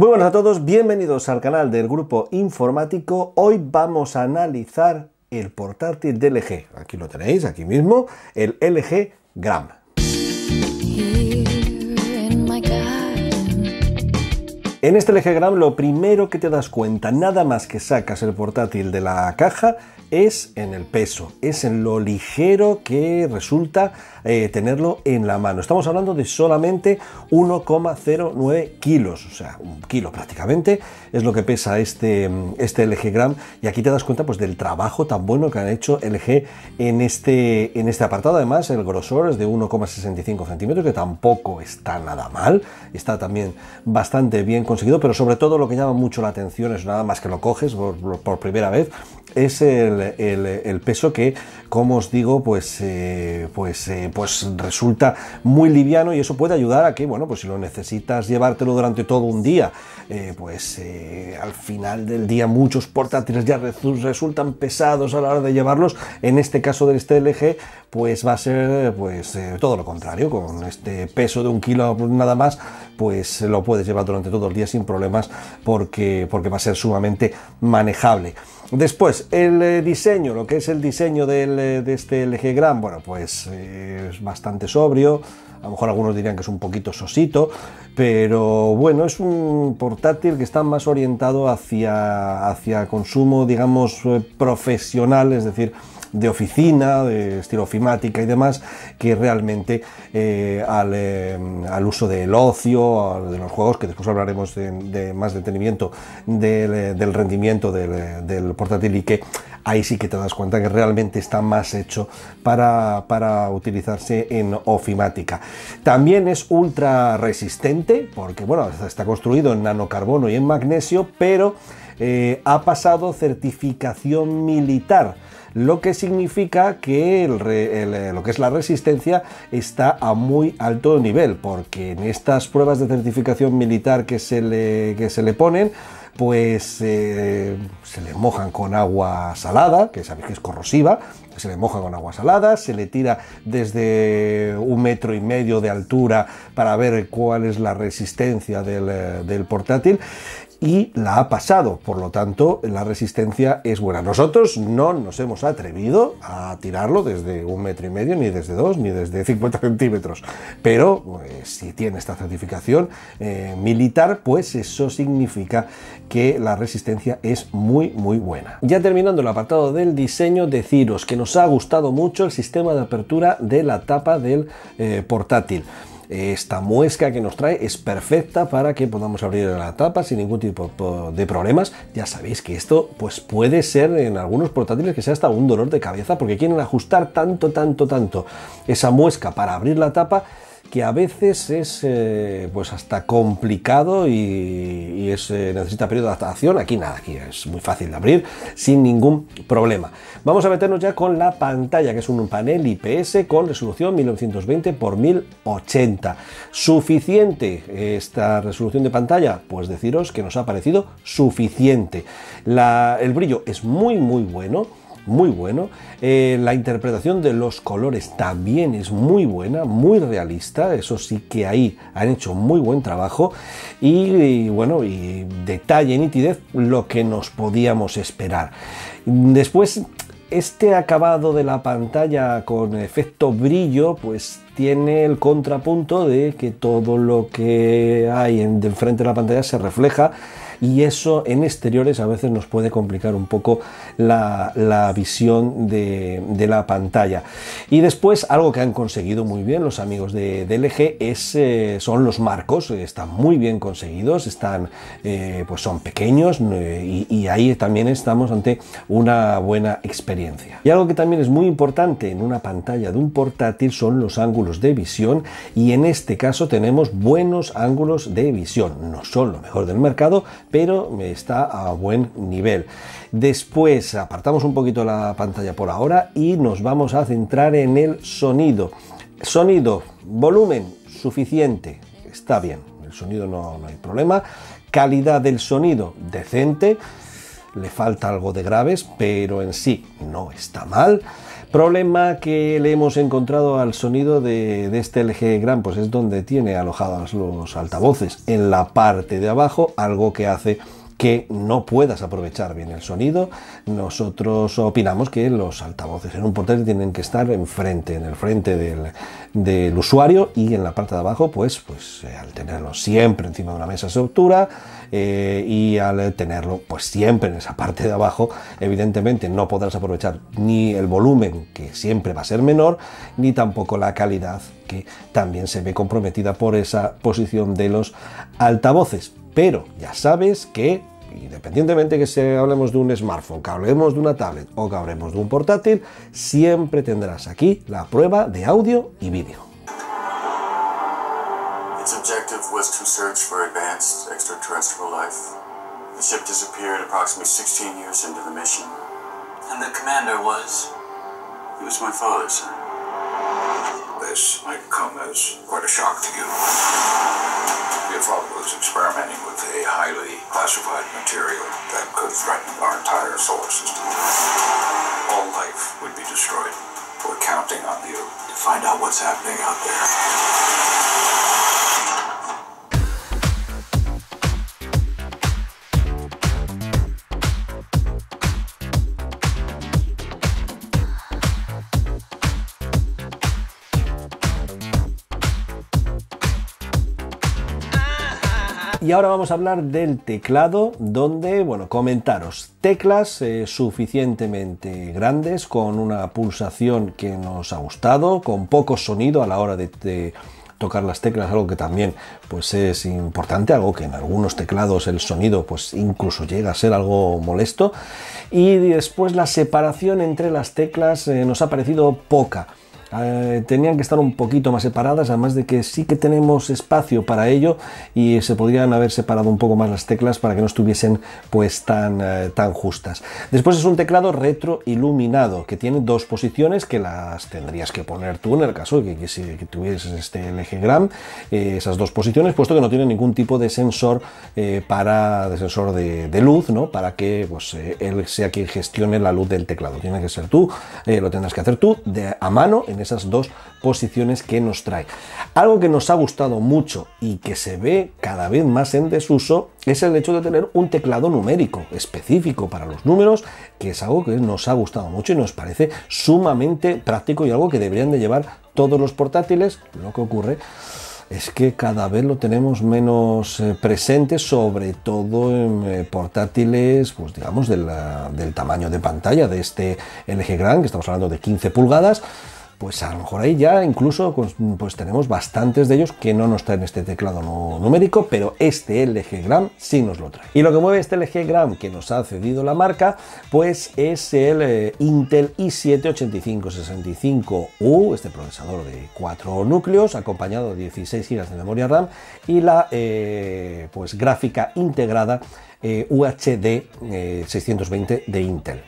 Muy buenas a todos, bienvenidos al canal del grupo informático. Hoy vamos a analizar el portátil de LG. Aquí lo tenéis, aquí mismo, el LG Gram. En este LG Gram lo primero que te das cuenta, nada más que sacas el portátil de la caja, es en el peso, es en lo ligero que resulta eh, tenerlo en la mano. Estamos hablando de solamente 1,09 kilos, o sea, un kilo prácticamente es lo que pesa este, mm, este LG Gram y aquí te das cuenta pues del trabajo tan bueno que han hecho LG en este, en este apartado. Además, el grosor es de 1,65 centímetros, que tampoco está nada mal, está también bastante bien conseguido, pero sobre todo lo que llama mucho la atención es nada más que lo coges por, primera vez, es el, peso que, como os digo, pues, eh, pues eh, pues resulta muy liviano y eso puede ayudar a que, bueno, pues si lo necesitas llevártelo durante todo un día, eh, pues eh, al final del día muchos portátiles ya resultan pesados a la hora de llevarlos. En este caso del stlg este pues va a ser pues eh, todo lo contrario, con este peso de un kilo nada más, pues lo puedes llevar durante todo el día sin problemas porque, porque va a ser sumamente manejable. Después, el eh, diseño, lo que es el diseño eh, de este LG Gram, bueno, pues eh, es bastante sobrio. A lo mejor algunos dirían que es un poquito sosito, pero bueno, es un portátil que está más orientado hacia, hacia consumo, digamos, profesional, es decir, de oficina, de estilo ofimática y demás, que realmente eh, eh, al, uso del ocio, de los juegos, que después hablaremos de, más detenimiento del, eh, rendimiento del, del, portátil y que ahí sí que te das cuenta que realmente está más hecho para, utilizarse en ofimática. También es ultra resistente, porque bueno, está construido en nanocarbono y en magnesio, pero ha pasado certificación militar lo que significa que eh, lo que es la resistencia está a muy alto nivel, porque en estas pruebas de certificación militar que se le, que se le ponen, pues eh, se le mojan con agua salada, que sabéis que es corrosiva, se le moja con agua salada, se le tira desde un metro y medio de altura para ver cuál es la resistencia del, eh, del portátil y la ha pasado. Por lo tanto, la resistencia es buena. Nosotros no nos hemos atrevido a tirarlo desde un metro y medio, ni desde dos, ni desde 50 centímetros. Pero eh, si tiene esta certificación eh, militar, pues eso significa que la resistencia es muy, muy buena. Ya terminando el apartado del diseño, deciros que nos ha gustado mucho el sistema de apertura de la tapa del eh, portátil. Esta muesca que nos trae es perfecta para que podamos abrir la tapa sin ningún tipo de problemas. Ya sabéis que esto pues puede ser en algunos portátiles que sea hasta un dolor de cabeza porque quieren ajustar tanto, tanto, tanto esa muesca para abrir la tapa que a veces es eh, pues hasta complicado y, eh, necesita periodo de adaptación. Aquí nada, aquí es muy fácil de abrir sin ningún problema. Vamos a meternos ya con la pantalla, que es un panel IPS con resolución 1920x1080. ¿Suficiente esta resolución de pantalla? Pues deciros que nos ha parecido suficiente. el brillo es muy muy bueno muy bueno. Eh, la interpretación de los colores también es muy buena, muy realista. Eso sí que ahí han hecho muy buen trabajo. Y, bueno, y detalle, nitidez, lo que nos podíamos esperar. Después, este acabado de la pantalla con efecto brillo, pues tiene el contrapunto de que todo lo que hay en, frente de la pantalla se refleja y eso en exteriores a veces nos puede complicar un poco la, visión de, la pantalla. Y después algo que han conseguido muy bien los amigos de, de LG es, eh, son los marcos, eh, están muy bien conseguidos, están, eh, pues son pequeños y, y ahí también estamos ante una buena experiencia. Y algo que también es muy importante en una pantalla de un portátil son los ángulos de visión y en este caso tenemos buenos ángulos de visión. No son lo mejor del mercado, pero me está a buen nivel. Después apartamos un poquito la pantalla por ahora y nos vamos a centrar en el sonido. Sonido, volumen suficiente, está bien, el sonido no, no hay problema. Calidad del sonido, decente. Le falta algo de graves, pero en sí no está mal. Problema que le hemos encontrado al sonido de, este LG Gran, pues es donde tiene alojados los altavoces, en la parte de abajo, algo que hace que no puedas aprovechar bien el sonido, nosotros opinamos que los altavoces en un portátil tienen que estar enfrente, en el frente del, del usuario y en la parte de abajo, pues, pues eh, al tenerlo siempre encima de una mesa de estructura eh, y al tenerlo pues siempre en esa parte de abajo, evidentemente no podrás aprovechar ni el volumen, que siempre va a ser menor, ni tampoco la calidad, que también se ve comprometida por esa posición de los altavoces. Pero ya sabes que independientemente que se, hablemos de un smartphone, que hablemos de una tablet o que hablemos de un portátil, siempre tendrás aquí la prueba de audio y vídeo. Its objective was to search for advanced extraterrestrial life. The ship disappeared approximately 16 years into the mission. And the commander was? He was my father, sir. This might come as quite a shock to you. Lavrov was experimenting with a highly classified material that could threaten our entire solar system. All life would be destroyed. We're counting on you to find out what's happening out there. Y ahora vamos a hablar del teclado, donde, bueno, comentaros, teclas eh, suficientemente grandes, con una pulsación que nos ha gustado, con poco sonido a la hora de, tocar las teclas, algo que también pues es importante, algo que en algunos teclados el sonido pues incluso llega a ser algo molesto y después la separación entre las teclas eh, nos ha parecido poca. Eh, tenían que estar un poquito más separadas, además de que sí que tenemos espacio para ello y se podrían haber separado un poco más las teclas para que no estuviesen pues tan, eh, tan justas. Después es un teclado retroiluminado que tiene dos posiciones que las tendrías que poner tú en el caso de que, si, tuvieses este LG Gram, eh, esas dos posiciones, puesto que no tiene ningún tipo de sensor para de sensor de, luz, ¿no? Para que pues, él sea quien gestione la luz del teclado. Tiene que ser tú, lo tendrás que hacer tú a mano esas dos posiciones que nos trae. Algo que nos ha gustado mucho y que se ve cada vez más en desuso es el hecho de tener un teclado numérico específico para los números, que es algo que nos ha gustado mucho y nos parece sumamente práctico y algo que deberían de llevar todos los portátiles. Lo que ocurre es que cada vez lo tenemos menos presentes eh, presente, sobre todo en eh, portátiles, pues digamos, del tamaño de pantalla de este LG Gran, que estamos hablando de 15 pulgadas pues a lo mejor ahí ya incluso pues, pues tenemos bastantes de ellos que no nos traen este teclado numérico, pero este LG Gram sí nos lo trae. Y lo que mueve este LG Gram que nos ha cedido la marca, pues es el eh, Intel i7-8565U, este procesador de cuatro núcleos, acompañado de 16 GB de memoria RAM y la eh, pues gráfica integrada eh, UHD 620 de Intel.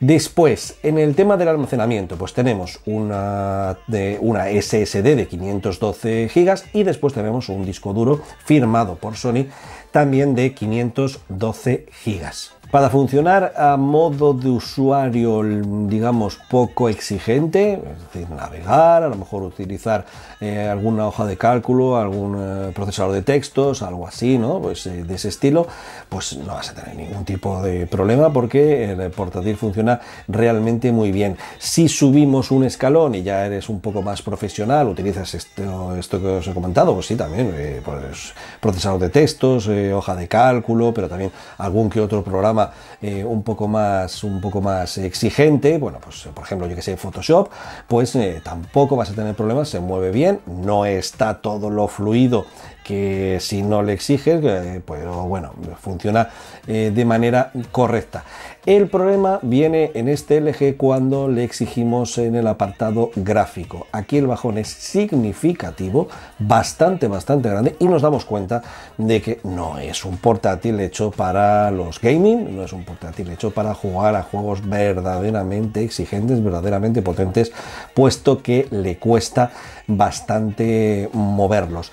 Después, en el tema del almacenamiento, pues tenemos una, SSD de 512 GB y después tenemos un disco duro firmado por Sony también de 512 GB. Para funcionar a modo de usuario, digamos, poco exigente, es decir, navegar, a lo mejor utilizar eh, alguna hoja de cálculo, algún eh, procesador de textos, algo así, ¿no? Pues eh, de ese estilo, pues no vas a tener ningún tipo de problema porque el portátil funciona realmente muy bien. Si subimos un escalón y ya eres un poco más profesional, utilizas esto, esto que os he comentado, pues sí, también, pues, procesador de textos, hoja de cálculo, pero también algún que otro programa eh, un poco más, un poco más exigente, bueno, pues por ejemplo, yo que sé, Photoshop, pues eh, tampoco vas a tener problemas, se mueve bien, no está todo lo fluido que si no le exiges, eh, pues bueno, funciona eh, de manera correcta. El problema viene en este LG cuando le exigimos en el apartado gráfico. Aquí el bajón es significativo, bastante, bastante grande y nos damos cuenta de que no es un portátil hecho para los gaming, no es un portátil hecho para jugar a juegos verdaderamente exigentes, verdaderamente potentes, puesto que le cuesta bastante moverlos.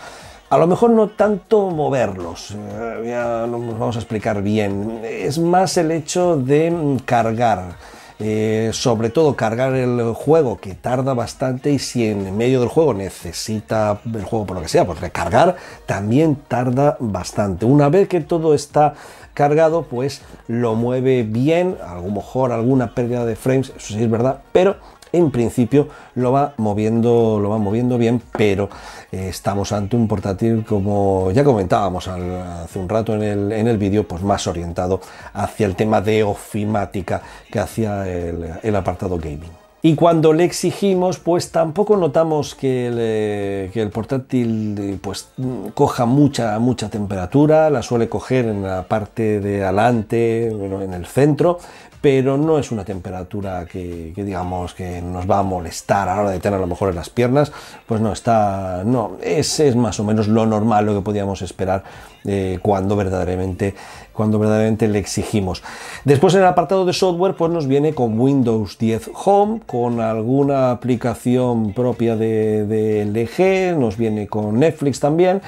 A lo mejor no tanto moverlos, eh, ya nos vamos a explicar bien, es más el hecho de cargar. Eh, sobre todo cargar el juego que tarda bastante y si en medio del juego necesita el juego por lo que sea, pues recargar también tarda bastante. Una vez que todo está cargado, pues lo mueve bien, a lo mejor alguna pérdida de frames, eso sí es verdad, pero en principio lo va moviendo, lo va moviendo bien, pero eh, estamos ante un portátil como ya comentábamos hace un rato en el, vídeo, pues más orientado hacia el tema de ofimática que hacia el, apartado gaming. Y cuando le exigimos, pues tampoco notamos eh, que el, portátil pues, coja mucha, mucha temperatura, la suele coger en la parte de adelante, en el centro, pero no es una temperatura que, digamos que nos va a molestar a la hora de tener a lo mejor en las piernas, pues no, está, no, ese es más o menos lo normal, lo que podíamos esperar eh, cuando, verdaderamente, cuando verdaderamente le exigimos. Después en el apartado de software, pues nos viene con Windows 10 Home, con alguna aplicación propia de LG, nos viene con Netflix también,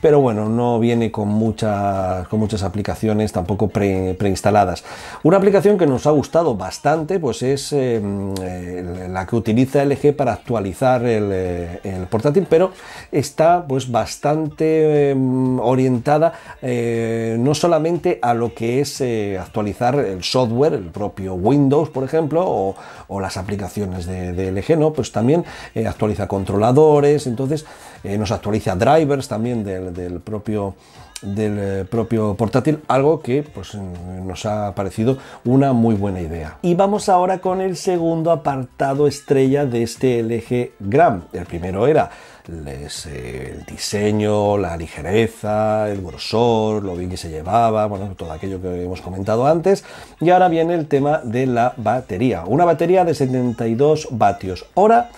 pero bueno, no viene con muchas, con muchas aplicaciones tampoco preinstaladas. Una aplicación que nos ha gustado bastante pues es eh, eh, la que utiliza LG para actualizar eh, el, portátil, pero está pues bastante mm, orientada no solamente a lo que es actualizar el software, el propio Windows, por ejemplo, o, las aplicaciones de, de, LG, ¿no? Pues también actualiza controladores, entonces nos actualiza drivers también del del, propio del eh, propio portátil, algo que pues, nos ha parecido una muy buena idea. Y vamos ahora con el segundo apartado estrella de este LG Gram. El primero era eh, el diseño, la ligereza, el grosor, lo bien que se llevaba, bueno, todo aquello que hemos comentado antes. Y ahora viene el tema de la batería. Una batería de 72 vatios hora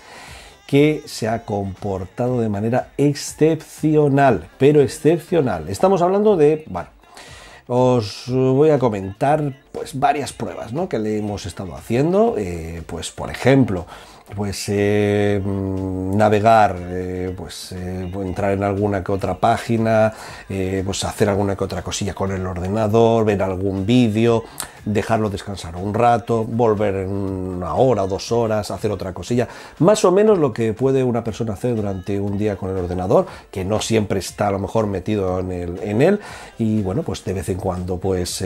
que se ha comportado de manera excepcional, pero excepcional. Estamos hablando de, bueno, os voy a comentar pues varias pruebas ¿no? que le hemos estado haciendo. Eh, pues por ejemplo, pues eh, mm, navegar, eh, pues entrar en alguna que otra página, pues hacer alguna que otra cosilla con el ordenador, ver algún vídeo, dejarlo descansar un rato, volver en una hora dos horas, hacer otra cosilla. Más o menos lo que puede una persona hacer durante un día con el ordenador, que no siempre está a lo mejor metido en, en él. Y bueno, pues de vez en cuando pues,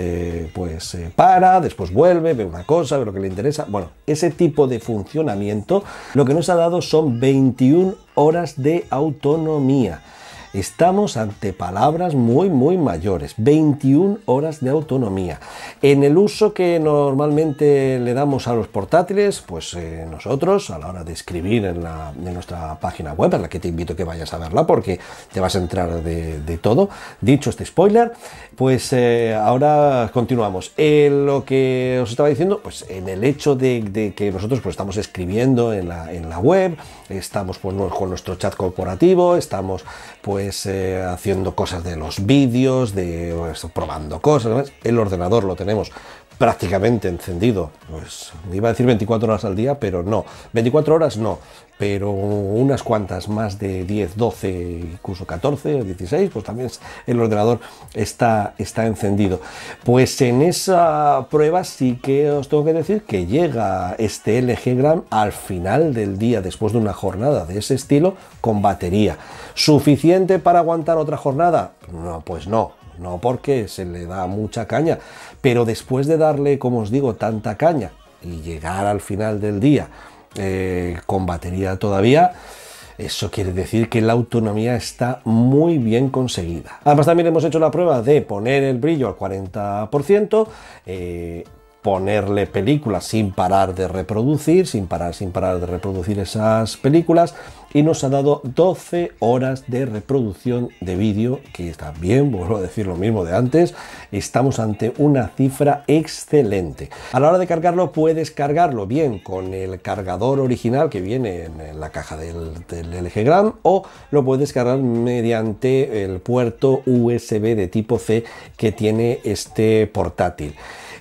pues para, después vuelve, ve una cosa, ve lo que le interesa. Bueno, ese tipo de funcionamiento lo que nos ha dado son 21 horas de autonomía. Estamos ante palabras muy, muy mayores. 21 horas de autonomía. En el uso que normalmente le damos a los portátiles, pues eh, nosotros a la hora de escribir en, la, nuestra página web, en la que te invito a que vayas a verla porque te vas a entrar de, todo. Dicho este spoiler, pues eh, ahora continuamos. en eh, lo que os estaba diciendo, pues en el hecho de, que nosotros pues, estamos escribiendo en la, en la web, estamos pues, con nuestro chat corporativo, estamos pues eh, haciendo cosas de los vídeos, de pues, probando cosas, el ordenador lo tenemos prácticamente encendido. Pues iba a decir 24 horas al día, pero no. 24 horas no, pero unas cuantas más de 10, 12, incluso 14 16, pues también el ordenador está, está encendido. Pues en esa prueba sí que os tengo que decir que llega este LG Gram al final del día, después de una jornada de ese estilo, con batería. ¿Suficiente para aguantar otra jornada? No, pues no no porque se le da mucha caña, pero después de darle, como os digo, tanta caña y llegar al final del día eh, con batería todavía, eso quiere decir que la autonomía está muy bien conseguida. Además también hemos hecho la prueba de poner el brillo al 40%, ponerle películas sin parar de reproducir, sin parar, sin parar de reproducir esas películas y nos ha dado 12 horas de reproducción de vídeo, que está bien vuelvo a decir lo mismo de antes, estamos ante una cifra excelente. A la hora de cargarlo puedes cargarlo bien con el cargador original que viene en la caja del, del LG Gram o lo puedes cargar mediante el puerto USB de tipo C que tiene este portátil.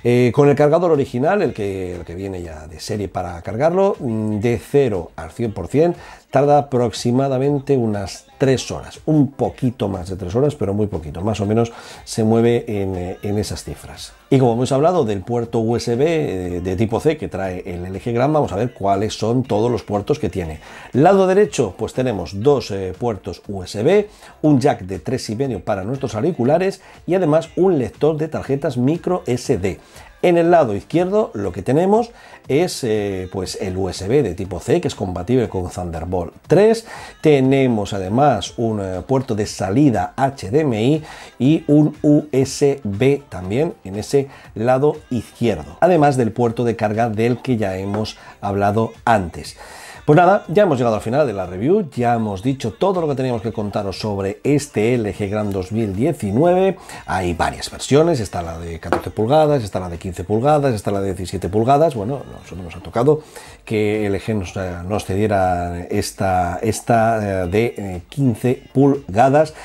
Eh, con el cargador original, el que, el que viene ya de serie para cargarlo, mm, de 0 al 100%, tarda aproximadamente unas tres horas, un poquito más de tres horas, pero muy poquito, más o menos se mueve en, eh, esas cifras. Y como hemos hablado del puerto USB eh, de tipo C que trae el LG Gram, vamos a ver cuáles son todos los puertos que tiene. Lado derecho, pues tenemos dos eh, puertos USB, un jack de 3,5 para nuestros auriculares y además un lector de tarjetas micro SD. En el lado izquierdo lo que tenemos es eh, pues el USB de tipo C que es compatible con Thunderbolt 3. Tenemos además un eh, puerto de salida HDMI y un USB también en ese lado izquierdo. Además del puerto de carga del que ya hemos hablado antes. Pues nada, ya hemos llegado al final de la review, ya hemos dicho todo lo que teníamos que contaros sobre este LG Gran 2019. Hay varias versiones, está la de 14 pulgadas, está la de 15 pulgadas, está la de 17 pulgadas. Bueno, nosotros nos ha tocado que LG eh, nos, cediera esta, esta eh, de 15 eh, pulgadas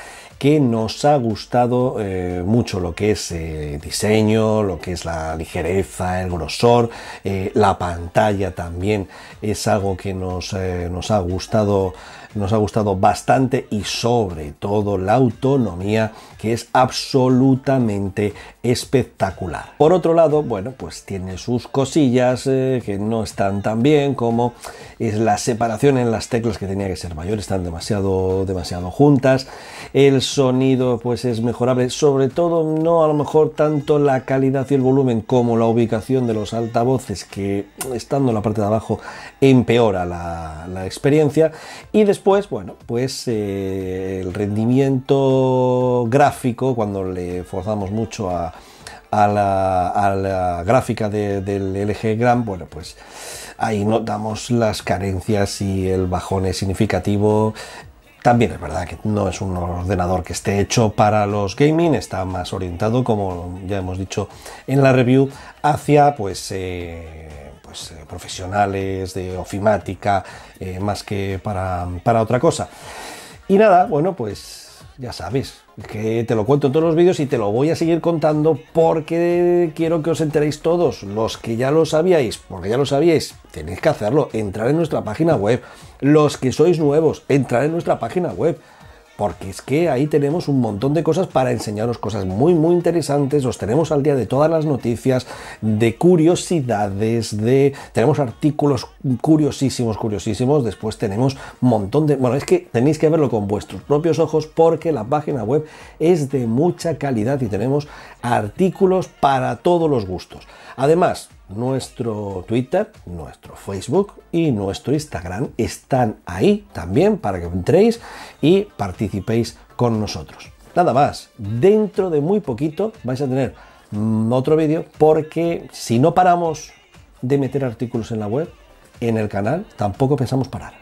que nos ha gustado eh, mucho lo que es eh, diseño, lo que es la ligereza, el grosor, eh, la pantalla también es algo que nos, nos ha gustado nos ha gustado bastante y sobre todo la autonomía que es absolutamente espectacular. Por otro lado, bueno, pues tiene sus cosillas eh, que no están tan bien como es la separación en las teclas que tenía que ser mayor, están demasiado, demasiado juntas. El sonido pues es mejorable, sobre todo no a lo mejor tanto la calidad y el volumen como la ubicación de los altavoces que estando en la parte de abajo empeora la, experiencia. Y pues bueno, pues eh, el rendimiento gráfico, cuando le forzamos mucho a, la, gráfica del LG Gram, bueno, pues ahí notamos las carencias y el bajón es significativo. También es verdad que no es un ordenador que esté hecho para los gaming, está más orientado, como ya hemos dicho en la review, hacia pues eh, pues, eh, profesionales, de ofimática, eh, más que para, para otra cosa. Y nada, bueno, pues ya sabes, que te lo cuento en todos los vídeos y te lo voy a seguir contando porque quiero que os enteréis todos, los que ya lo sabíais, porque ya lo sabíais, tenéis que hacerlo, entrar en nuestra página web, los que sois nuevos, entrar en nuestra página web porque es que ahí tenemos un montón de cosas para enseñaros cosas muy muy interesantes, os tenemos al día de todas las noticias, de curiosidades, de tenemos artículos curiosísimos, curiosísimos, después tenemos un montón de, bueno, es que tenéis que verlo con vuestros propios ojos porque la página web es de mucha calidad y tenemos artículos para todos los gustos. Además, nuestro Twitter, nuestro Facebook y nuestro Instagram están ahí también para que entréis y participéis con nosotros. Nada más, dentro de muy poquito vais a tener mm, otro vídeo porque si no paramos de meter artículos en la web, en el canal, tampoco pensamos parar.